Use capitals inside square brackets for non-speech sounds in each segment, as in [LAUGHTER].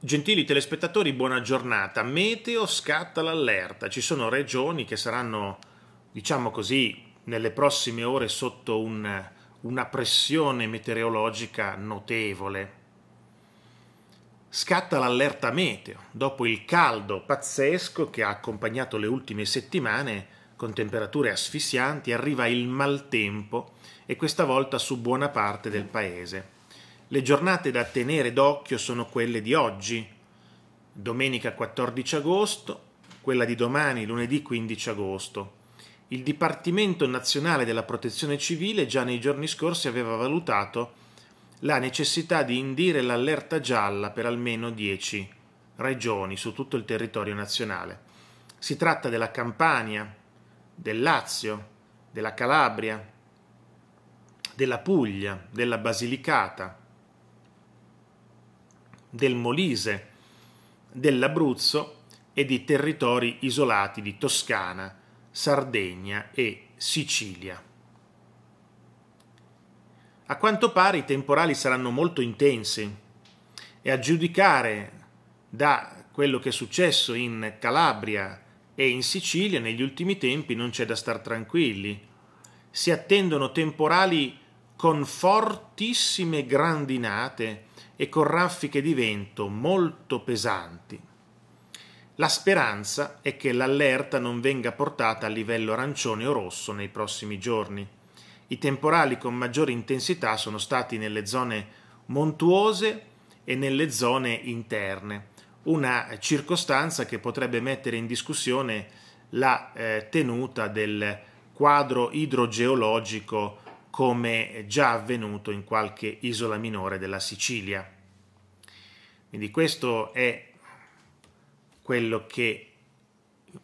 Gentili telespettatori, buona giornata. Meteo scatta l'allerta. Ci sono regioni che saranno, diciamo così, nelle prossime ore sotto un, una pressione meteorologica notevole. Scatta l'allerta meteo dopo il caldo pazzesco che ha accompagnato le ultime settimane con temperature asfissianti, arriva il maltempo e questa volta su buona parte del paese. Le giornate da tenere d'occhio sono quelle di oggi, domenica 14 agosto, quella di domani, lunedì 15 agosto. Il Dipartimento nazionale della protezione civile già nei giorni scorsi aveva valutato la necessità di indire l'allerta gialla per almeno 10 regioni su tutto il territorio nazionale. Si tratta della Campania, del Lazio, della Calabria, della Puglia, della Basilicata, del Molise, dell'Abruzzo e di territori isolati di Toscana, Sardegna e Sicilia. A quanto pare i temporali saranno molto intensi e a giudicare da quello che è successo in Calabria e in Sicilia negli ultimi tempi non c'è da star tranquilli. Si attendono temporali con fortissime grandinate e con raffiche di vento molto pesanti. La speranza è che l'allerta non venga portata a livello arancione o rosso nei prossimi giorni. I temporali con maggiore intensità sono stati nelle zone montuose e nelle zone interne, una circostanza che potrebbe mettere in discussione la eh, tenuta del quadro idrogeologico come già avvenuto in qualche isola minore della Sicilia. Quindi questo è quello che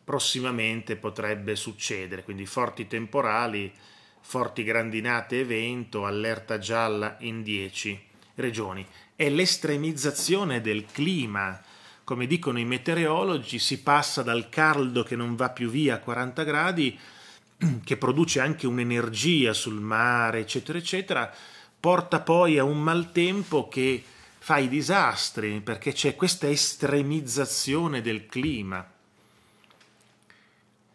prossimamente potrebbe succedere, quindi forti temporali, forti grandinate e vento, allerta gialla in 10 regioni. È l'estremizzazione del clima, come dicono i meteorologi, si passa dal caldo che non va più via a 40 gradi [CLEARS THROAT] che produce anche un'energia sul mare, eccetera, eccetera, porta poi a un maltempo che fa i disastri perché c'è questa estremizzazione del clima.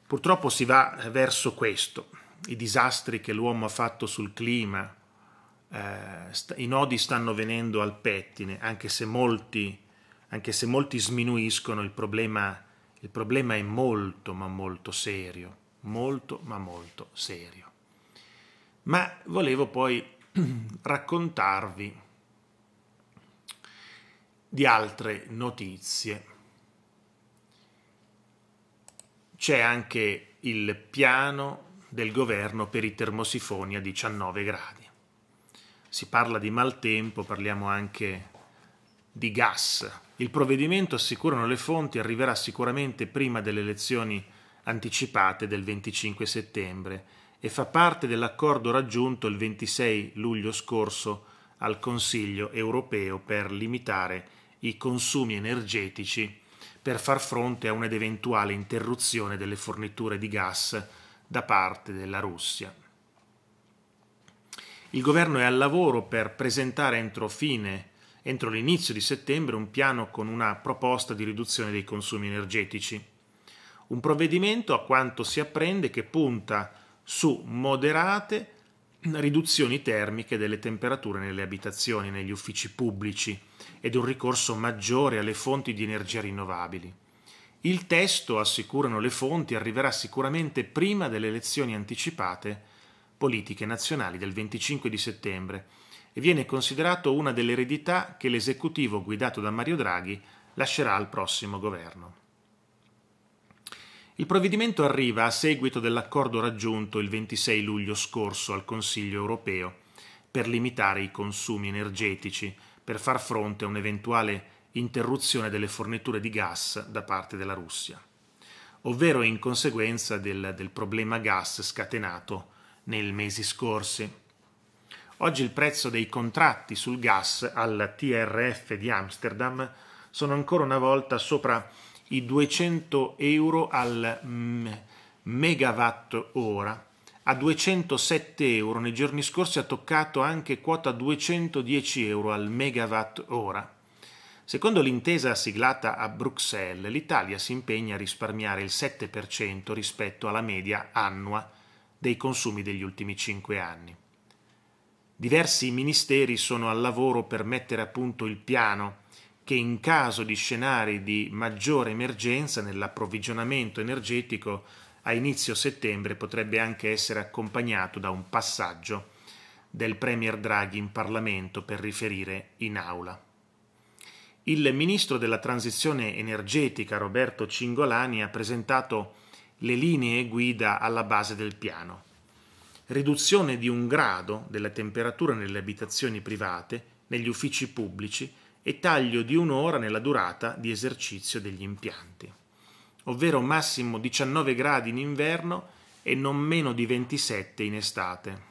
Purtroppo si va verso questo, i disastri che l'uomo ha fatto sul clima, eh, i nodi stanno venendo al pettine, anche se molti, anche se molti sminuiscono, il problema, il problema è molto ma molto serio molto ma molto serio. Ma volevo poi [CLEARS THROAT] raccontarvi di altre notizie. C'è anche il piano del governo per i termosifoni a 19 gradi. Si parla di maltempo, parliamo anche di gas. Il provvedimento, assicurano le fonti, arriverà sicuramente prima delle elezioni anticipate del 25 settembre e fa parte dell'accordo raggiunto il 26 luglio scorso al Consiglio europeo per limitare i consumi energetici per far fronte a un'eventuale interruzione delle forniture di gas da parte della Russia. Il governo è al lavoro per presentare entro fine entro l'inizio di settembre un piano con una proposta di riduzione dei consumi energetici. Un provvedimento, a quanto si apprende, che punta su moderate riduzioni termiche delle temperature nelle abitazioni, negli uffici pubblici ed un ricorso maggiore alle fonti di energia rinnovabili. Il testo, assicurano le fonti, arriverà sicuramente prima delle elezioni anticipate politiche nazionali del 25 di settembre e viene considerato una delle eredità che l'esecutivo guidato da Mario Draghi lascerà al prossimo governo. Il provvedimento arriva a seguito dell'accordo raggiunto il 26 luglio scorso al Consiglio europeo per limitare i consumi energetici, per far fronte a un'eventuale interruzione delle forniture di gas da parte della Russia, ovvero in conseguenza del, del problema gas scatenato nei mesi scorsi. Oggi il prezzo dei contratti sul gas al TRF di Amsterdam sono ancora una volta sopra i 200 euro al mm, megawatt ora. A 207 euro nei giorni scorsi ha toccato anche quota 210 euro al megawatt ora. Secondo l'intesa siglata a Bruxelles, l'Italia si impegna a risparmiare il 7% rispetto alla media annua dei consumi degli ultimi 5 anni. Diversi ministeri sono al lavoro per mettere a punto il piano che in caso di scenari di maggiore emergenza nell'approvvigionamento energetico a inizio settembre potrebbe anche essere accompagnato da un passaggio del Premier Draghi in Parlamento per riferire in aula. Il ministro della transizione energetica Roberto Cingolani ha presentato le linee guida alla base del piano. Riduzione di un grado della temperatura nelle abitazioni private, negli uffici pubblici, e taglio di un'ora nella durata di esercizio degli impianti, ovvero massimo 19 gradi in inverno e non meno di 27 in estate.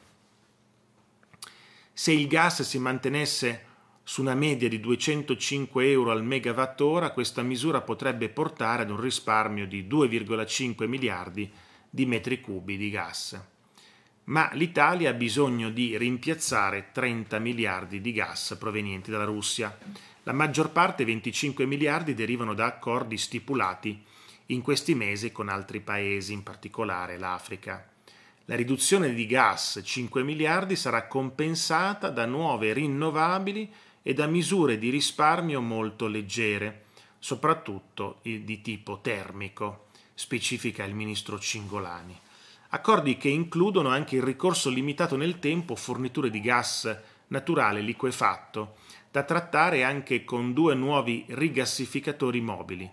Se il gas si mantenesse su una media di 205 euro al megawattora, questa misura potrebbe portare ad un risparmio di 2,5 miliardi di metri cubi di gas ma l'Italia ha bisogno di rimpiazzare 30 miliardi di gas provenienti dalla Russia. La maggior parte, 25 miliardi, derivano da accordi stipulati in questi mesi con altri paesi, in particolare l'Africa. La riduzione di gas 5 miliardi sarà compensata da nuove rinnovabili e da misure di risparmio molto leggere, soprattutto di tipo termico, specifica il ministro Cingolani accordi che includono anche il ricorso limitato nel tempo a forniture di gas naturale liquefatto, da trattare anche con due nuovi rigassificatori mobili.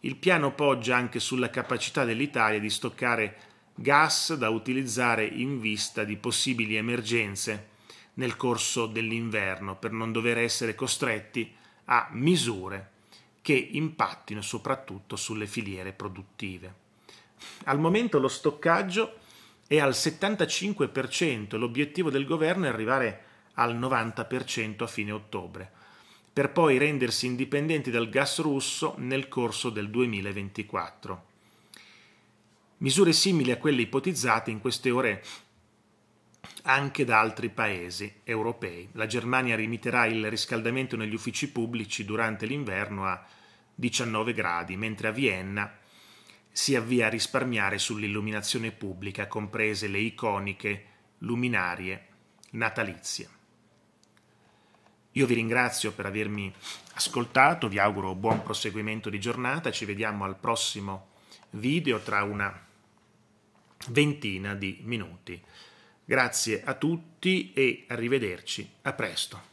Il piano poggia anche sulla capacità dell'Italia di stoccare gas da utilizzare in vista di possibili emergenze nel corso dell'inverno per non dover essere costretti a misure che impattino soprattutto sulle filiere produttive. Al momento lo stoccaggio è al 75%, l'obiettivo del governo è arrivare al 90% a fine ottobre, per poi rendersi indipendenti dal gas russo nel corso del 2024. Misure simili a quelle ipotizzate in queste ore anche da altri paesi europei. La Germania limiterà il riscaldamento negli uffici pubblici durante l'inverno a 19 gradi, mentre a Vienna si avvia a risparmiare sull'illuminazione pubblica, comprese le iconiche luminarie natalizie. Io vi ringrazio per avermi ascoltato, vi auguro buon proseguimento di giornata, ci vediamo al prossimo video tra una ventina di minuti. Grazie a tutti e arrivederci, a presto.